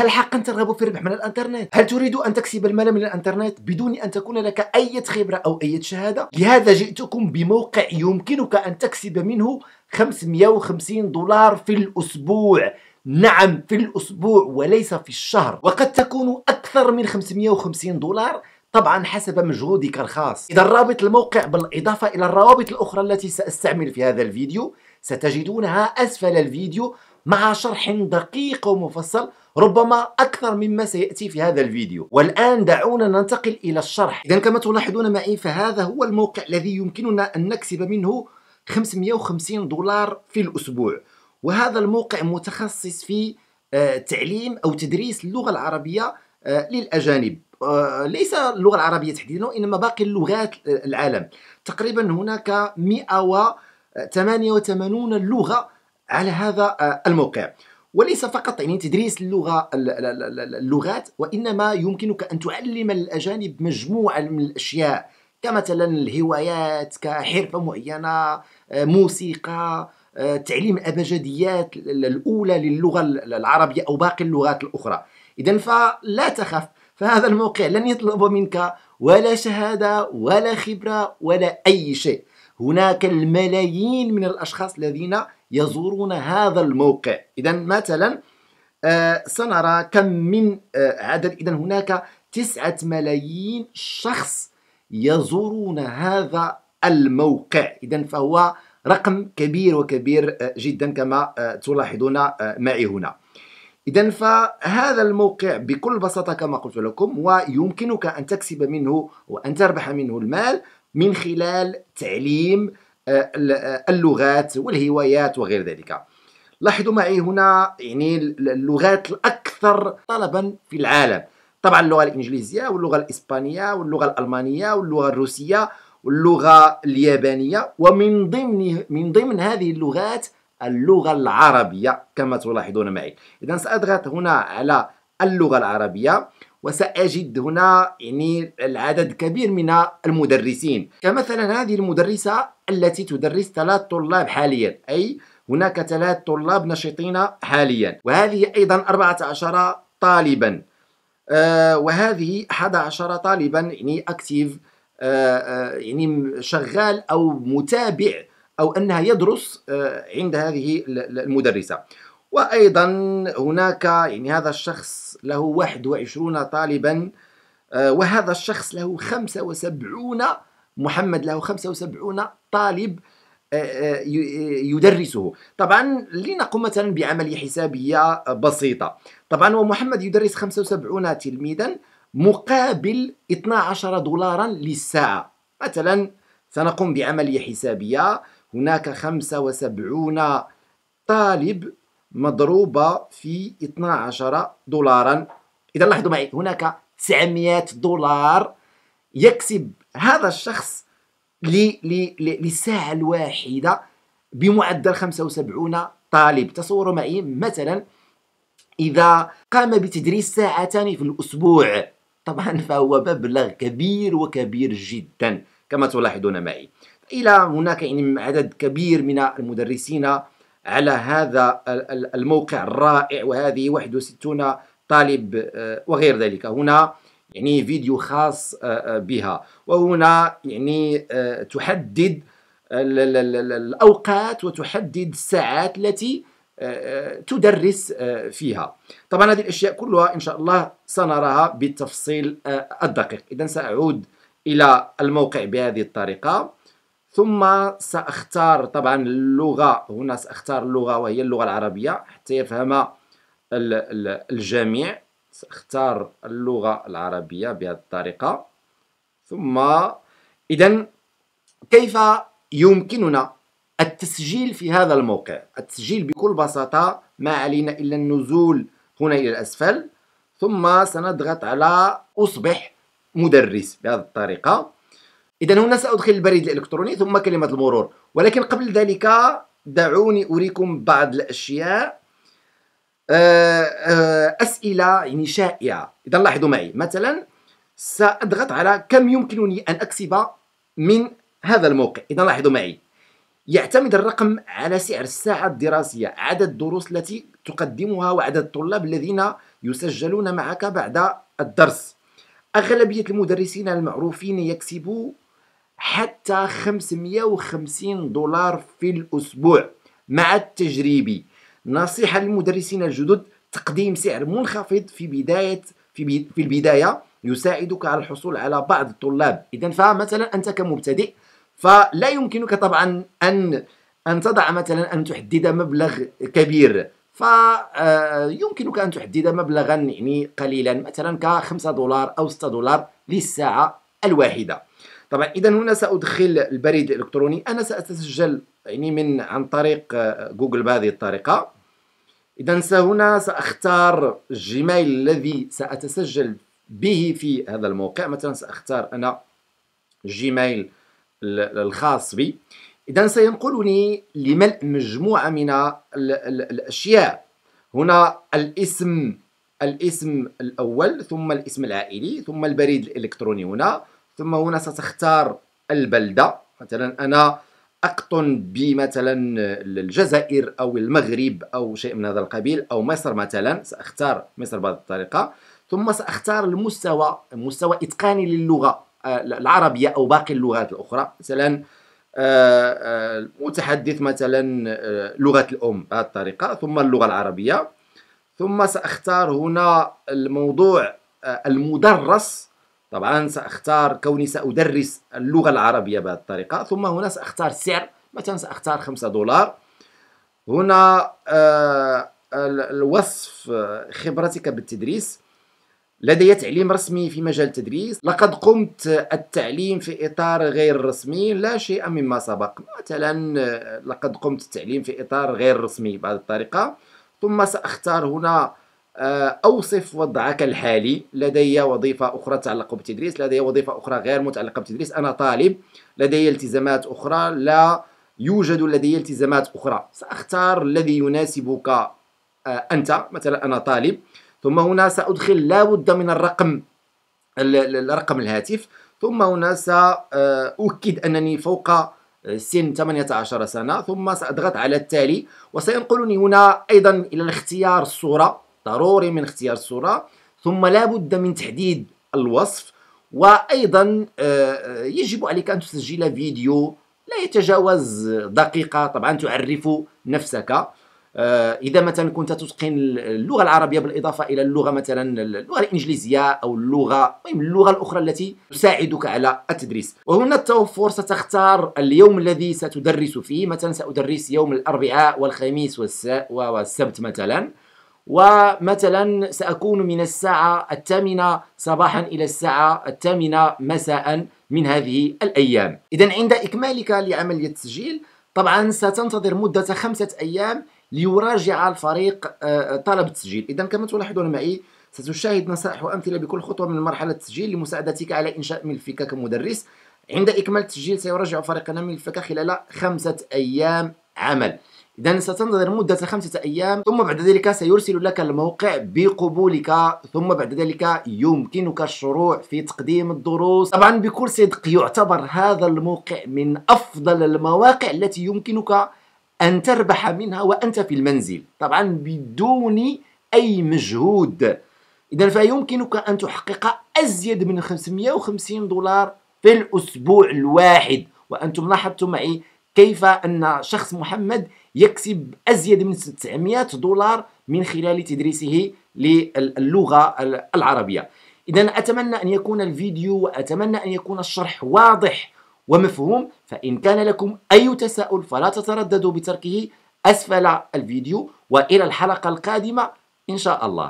هل حقا ترغب في الربح من الانترنت؟ هل تريد ان تكسب المال من الانترنت بدون ان تكون لك اي خبره او اي شهاده؟ لهذا جئتكم بموقع يمكنك ان تكسب منه 550 دولار في الاسبوع نعم في الاسبوع وليس في الشهر وقد تكون اكثر من 550 دولار طبعا حسب مجهودك الخاص إذا رابط الموقع بالإضافة إلى الروابط الأخرى التي سأستعمل في هذا الفيديو ستجدونها أسفل الفيديو مع شرح دقيق ومفصل ربما أكثر مما سيأتي في هذا الفيديو والآن دعونا ننتقل إلى الشرح إذا كما تلاحظون معي فهذا هو الموقع الذي يمكننا أن نكسب منه 550 دولار في الأسبوع وهذا الموقع متخصص في آه، تعليم أو تدريس اللغة العربية آه، للأجانب آه، ليس اللغة العربية تحديدا وإنما باقي اللغات العالم تقريبا هناك 188 لغة على هذا آه، الموقع وليس فقط يعني تدريس اللغه اللغات وانما يمكنك ان تعلم الاجانب مجموعه من الاشياء كمثلا الهوايات كحرفه معينه آه، موسيقى آه، تعليم الابجديات الاولى للغه العربيه او باقي اللغات الاخرى اذا فلا تخف فهذا الموقع لن يطلب منك ولا شهاده ولا خبره ولا اي شيء هناك الملايين من الاشخاص الذين يزورون هذا الموقع إذا مثلا آه، سنرى كم من آه، عدد إذا هناك تسعة ملايين شخص يزورون هذا الموقع إذا فهو رقم كبير وكبير آه، جدا كما تلاحظون معي هنا إذا فهذا الموقع بكل بساطة كما قلت لكم ويمكنك أن تكسب منه وأن تربح منه المال من خلال تعليم آه، آه، اللغات والهوايات وغير ذلك لاحظوا معي هنا يعني اللغات الأكثر طلبا في العالم طبعا اللغة الإنجليزية واللغة الإسبانية واللغة الألمانية واللغة الروسية واللغة اليابانية ومن ضمن من ضمن هذه اللغات اللغة العربية كما تلاحظون معي إذا سأضغط هنا على اللغة العربية وسأجد هنا يعني العدد كبير من المدرسين كمثلا هذه المدرسة التي تدرس ثلاث طلاب حاليا أي هناك ثلاث طلاب نشطين حاليا وهذه أيضا 14 طالبا آه وهذه 11 طالبا يعني أكتيف آه،, آه يعني شغال أو متابع أو أنها يدرس آه عند هذه المدرسة وأيضا هناك يعني هذا الشخص له 21 طالبا آه، وهذا الشخص له 75 محمد له 75 طالب آه، آه، يدرسه طبعا لنقم مثلا بعملية حسابية بسيطة طبعا ومحمد يدرس 75 تلميذا مقابل 12 دولارا للساعة مثلا سنقوم بعملية حسابية هناك 75 طالب مضروبة في 12 دولارا إذا لاحظوا معي هناك 900 دولار يكسب هذا الشخص للساعة الواحدة بمعدل 75 طالب تصوروا معي مثلا إذا قام بتدريس ساعتان في الأسبوع طبعا فهو مبلغ كبير وكبير جدا كما تلاحظون معي إلى هناك يعني عدد كبير من المدرسين على هذا الموقع الرائع وهذه 61 طالب آه، وغير ذلك هنا يعني فيديو خاص آه، آه، بها وهنا يعني تحدد الأوقات وتحدد الساعات التي تدرس فيها طبعا هذه الأشياء كلها إن شاء الله سنراها بالتفصيل الدقيق إذا سأعود إلى الموقع بهذه الطريقة ثم سأختار طبعا اللغة هنا سأختار اللغة وهي اللغة العربية حتى يفهم الجميع سأختار اللغة العربية بهذه الطريقة ثم إذا كيف يمكننا التسجيل في هذا الموقع التسجيل بكل بساطة ما علينا إلا النزول هنا إلى الأسفل ثم سنضغط على أصبح مدرس بهذه الطريقة إذا هنا سأدخل البريد الإلكتروني ثم كلمة المرور ولكن قبل ذلك دعوني أريكم بعض الأشياء آه، آه، أسئلة يعني شائعة إذا لاحظوا معي مثلا سأضغط على كم يمكنني أن أكسب من هذا الموقع إذا لاحظوا معي يعتمد الرقم على سعر الساعة الدراسية عدد الدروس التي تقدمها وعدد الطلاب الذين يسجلون معك بعد الدرس أغلبية المدرسين المعروفين يكسبوا حتى 550 دولار في الأسبوع مع التجريبي نصيحة للمدرسين الجدد تقديم سعر منخفض في بداية في, بي في البداية يساعدك على الحصول على بعض الطلاب إذا فمثلا أنت كمبتدئ فلا يمكنك طبعا أن أن تضع مثلا أن تحدد مبلغ كبير فيمكنك آه، أن تحدد مبلغا يعني قليلا مثلا ك 5 دولار أو 6 دولار للساعة الواحدة طبعا اذا هنا سادخل البريد الالكتروني انا ساتسجل يعني من عن طريق آه، جوجل بهذه الطريقه اذا سهنا ساختار الجيميل الذي ساتسجل به في هذا الموقع مثلا ساختار انا جيميل الخاص بي اذا سينقلني لملء مجموعه من الاشياء هنا الاسم الاسم الاول ثم الاسم العائلي ثم البريد الالكتروني هنا ثم هنا ستختار البلدة مثلا أنا أقطن بمثلا الجزائر أو المغرب أو شيء من هذا القبيل أو مصر مثلا سأختار مصر بهذه الطريقة ثم سأختار المستوى مستوى إتقاني للغة آه، العربية أو باقي اللغات الأخرى مثلا آه، آه، متحدث مثلا لغة الأم بهذه الطريقة ثم اللغة العربية ثم سأختار هنا الموضوع المدرس طبعا سأختار كوني سأدرس اللغة العربية بهذه الطريقة ثم هنا سأختار سعر مثلا سأختار 5 دولار هنا آه، الوصف خبرتك بالتدريس لدي تعليم رسمي في مجال التدريس لقد قمت التعليم في إطار غير رسمي لا شيء مما سبق مثلا آه، لقد قمت التعليم في إطار غير رسمي بهذه الطريقة ثم سأختار هنا آه، أوصف وضعك الحالي لدي وظيفة أخرى تتعلق بالتدريس لدي وظيفة أخرى غير متعلقة بالتدريس أنا طالب لدي التزامات أخرى لا يوجد لدي التزامات أخرى سأختار الذي يناسبك آه، أنت مثلا أنا طالب ثم هنا سأدخل لابد من الرقم الرقم الهاتف ثم هنا سأؤكد آه، أنني فوق سن 18 سنة ثم سأضغط على التالي وسينقلني هنا أيضا إلى الاختيار الصورة ضروري من اختيار الصورة ثم لا بد من تحديد الوصف وأيضا آه، آه، يجب عليك أن تسجل فيديو لا يتجاوز دقيقة طبعا تعرف نفسك آه، إذا مثلا كنت تتقن اللغة العربية بالإضافة إلى اللغة مثلا اللغة الإنجليزية أو اللغة المهم اللغة الأخرى التي تساعدك على التدريس وهنا التوفر ستختار اليوم الذي ستدرس فيه مثلا سأدرس يوم الأربعاء والخميس والسبت مثلا ومثلا سأكون من الساعة الثامنة صباحا إلى الساعة الثامنة مساء من هذه الأيام إذا عند إكمالك لعملية التسجيل طبعا ستنتظر مدة خمسة أيام ليراجع الفريق آه، طلب التسجيل إذا كما تلاحظون معي ستشاهد نصائح وأمثلة بكل خطوة من مرحلة التسجيل لمساعدتك على إنشاء ملفك كمدرس عند إكمال التسجيل سيراجع فريقنا ملفك خلال خمسة أيام عمل إذا ستنتظر مدة خمسة أيام ثم بعد ذلك سيرسل لك الموقع بقبولك ثم بعد ذلك يمكنك الشروع في تقديم الدروس طبعا بكل صدق يعتبر هذا الموقع من أفضل المواقع التي يمكنك أن تربح منها وأنت في المنزل طبعا بدون أي مجهود إذا فيمكنك أن تحقق أزيد من 550 دولار في الأسبوع الواحد وأنتم لاحظتم معي كيف أن شخص محمد يكسب أزيد من 900 دولار من خلال تدريسه للغة العربية إذا أتمنى أن يكون الفيديو وأتمنى أن يكون الشرح واضح ومفهوم فإن كان لكم أي تساؤل فلا تترددوا بتركه أسفل الفيديو وإلى الحلقة القادمة إن شاء الله